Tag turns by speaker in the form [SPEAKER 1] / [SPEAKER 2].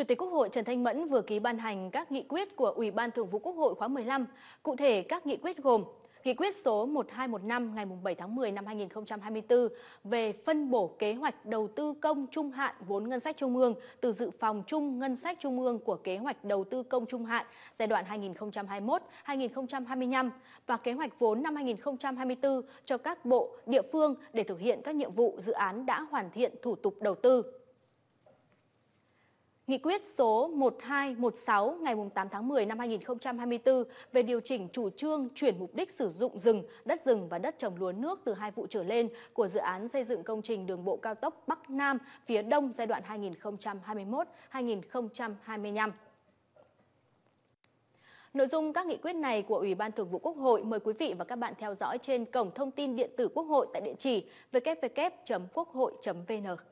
[SPEAKER 1] Chủ tịch Quốc hội Trần Thanh Mẫn vừa ký ban hành các nghị quyết của Ủy ban Thường vụ Quốc hội khóa 15. Cụ thể các nghị quyết gồm Nghị quyết số 1215 ngày 7 tháng 10 năm 2024 về phân bổ kế hoạch đầu tư công trung hạn vốn ngân sách trung ương từ dự phòng chung ngân sách trung ương của kế hoạch đầu tư công trung hạn giai đoạn 2021-2025 và kế hoạch vốn năm 2024 cho các bộ, địa phương để thực hiện các nhiệm vụ dự án đã hoàn thiện thủ tục đầu tư. Nghị quyết số 1216 ngày 8 tháng 10 năm 2024 về điều chỉnh chủ trương chuyển mục đích sử dụng rừng, đất rừng và đất trồng lúa nước từ hai vụ trở lên của dự án xây dựng công trình đường bộ cao tốc Bắc Nam phía Đông giai đoạn 2021-2025. Nội dung các nghị quyết này của Ủy ban Thường vụ Quốc hội mời quý vị và các bạn theo dõi trên cổng thông tin điện tử Quốc hội tại địa chỉ www.quốc hội.vn.